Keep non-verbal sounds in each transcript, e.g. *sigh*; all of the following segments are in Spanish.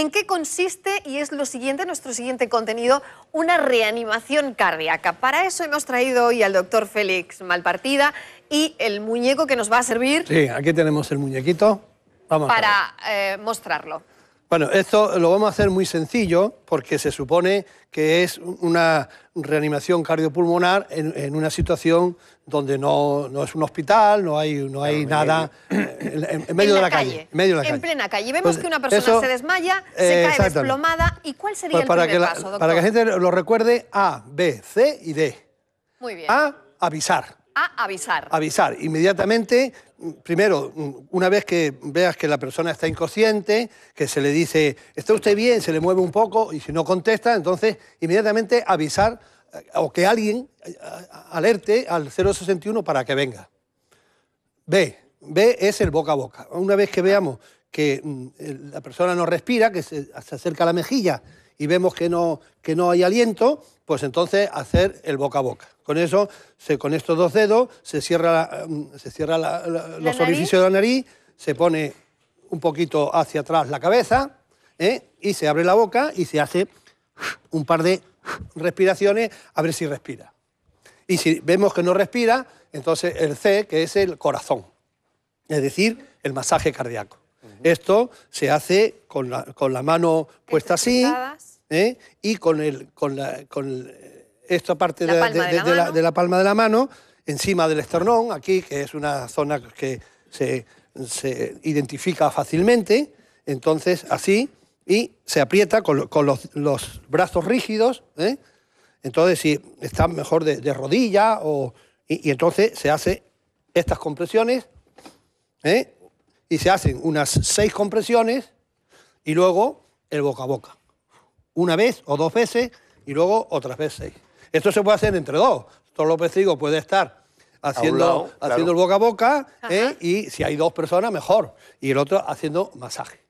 ¿En qué consiste? Y es lo siguiente, nuestro siguiente contenido, una reanimación cardíaca. Para eso hemos traído hoy al doctor Félix Malpartida y el muñeco que nos va a servir. Sí, aquí tenemos el muñequito. Vamos para eh, mostrarlo. Bueno, esto lo vamos a hacer muy sencillo porque se supone que es una reanimación cardiopulmonar en, una situación donde no, es un hospital, no hay, no hay nada, en, medio de la calle, en plena calle. Vemos pues que una persona se desmaya, se eh, cae desplomada. ¿Y cuál sería pues el primer la, paso, doctor? Para que la gente lo recuerde, A, B, C y D. Muy bien. A, avisar. A, avisar. Avisar. Inmediatamente primero, una vez que veas que la persona está inconsciente, que se le dice, ¿está usted bien? Se le mueve un poco y si no contesta, entonces inmediatamente avisar eh, o que alguien eh, alerte al 061 para que venga. B, B es el boca a boca. Una vez que veamos que mm, la persona no respira, que se, acerca a la mejilla y vemos que no, que no hay aliento, pues entonces hacer el boca a boca. Con eso, con estos dos dedos, se cierra, mm, se cierra los orificios de la nariz, se pone un poquito hacia atrás la cabeza ¿eh? y se abre la boca y se hace un par de respiraciones a ver si respira. Y si vemos que no respira, entonces el C, que es el corazón, es decir, el masaje cardíaco. Esto se hace con la, con la mano puesta así, ¿eh? y con, el, con, eh, esta parte de, la palma de la mano, encima del esternón, aquí, que es una zona que se, identifica fácilmente, entonces así, y se aprieta con, los, brazos rígidos, ¿eh? entonces si está mejor de, rodilla, o, y, entonces se hace estas compresiones, y se hacen unas seis compresiones, y luego el boca a boca una vez o dos veces y luego otras veces. Esto se puede hacer entre dos. que los digo puede estar haciendo, el boca a boca ¿eh? y si hay dos personas, mejor. Y el otro haciendo masaje.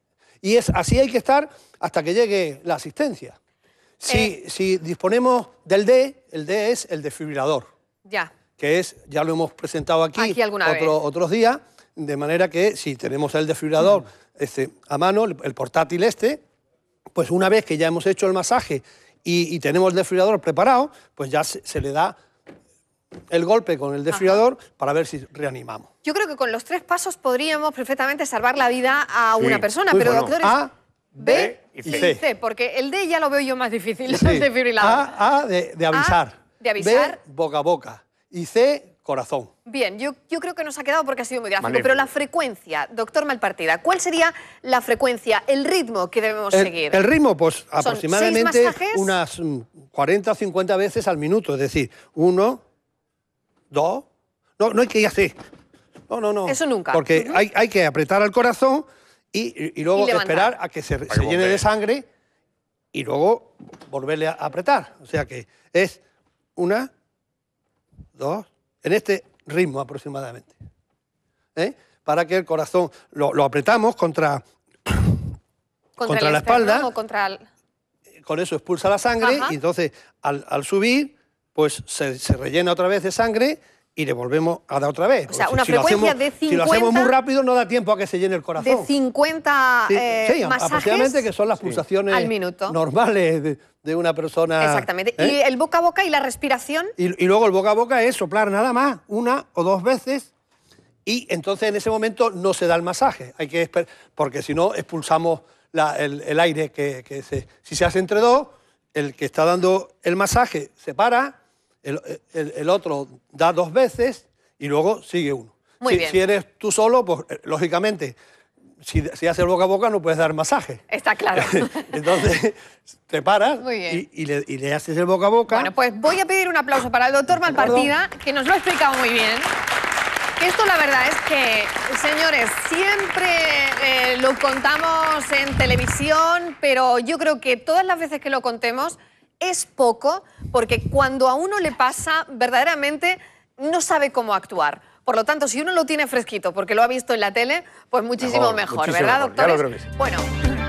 Y es así hay que estar hasta que llegue la asistencia. Si, eh. disponemos del D, el D es el desfibrilador. Ya. Que es, ya lo hemos presentado aquí, otros días, de manera que si tenemos el desfibrilador mm. este, a mano, el portátil este, pues una vez que ya hemos hecho el masaje y, tenemos el desfriador preparado, pues ya se, le da el golpe con el desfriador para ver si reanimamos. Yo creo que con los tres pasos podríamos perfectamente salvar la vida a una persona, pero doctores... A, B y C. porque el D ya lo veo yo más difícil, *laughs* el desfibrilador. A, de, avisar. de avisar. boca a boca. Y C, corazón. Bien, yo, creo que nos ha quedado porque ha sido muy gráfico, pero la frecuencia, doctor Malpartida, ¿cuál sería la frecuencia, el ritmo que debemos seguir? El ritmo, pues aproximadamente unas 40 o 50 veces al minuto, es decir, uno, dos, no, no hay que ir así, no, no, no. Eso nunca. Porque hay, que apretar al corazón y, luego esperar a que se, llene de sangre y luego volverle a apretar. O sea que es una, dos, en este ritmo aproximadamente. ¿eh? Para que el corazón lo, apretamos contra, *clears throat* contra, la espalda. contra eh, Con eso expulsa la sangre y entonces al, subir, pues se rellena otra vez de sangre y le volvemos a dar otra vez. O sea, una frecuencia de 50... Si lo hacemos muy rápido no da tiempo a que se llene el corazón. De 50 sí, eh, aproximadamente que son las pulsaciones normales de, una persona... Exactamente. ¿eh? ¿Y el boca a boca y la respiración? Y, luego el boca a boca es soplar nada más, una o dos veces, y entonces en ese momento no se da el masaje. Hay que porque si no expulsamos el, aire que, si se hace entre dos, el que está dando el masaje se para el, otro da dos veces y luego sigue uno. si, eres tú solo, pues eh, lógicamente si, si, haces boca a boca no puedes dar masaje. Está claro. *laughs* Entonces, te paras y, le, haces el boca a boca. Bueno, pues voy a pedir un aplauso para el doctor Malpartida, que nos lo ha explicado muy bien. Esto la verdad es que, señores, siempre eh, lo contamos en televisión, pero yo creo que todas las veces que lo contemos es poco porque cuando a uno le pasa, verdaderamente no sabe cómo actuar. Por lo tanto, si uno lo tiene fresquito porque lo ha visto en la tele, pues muchísimo mejor, ¿verdad, doctor? Bueno.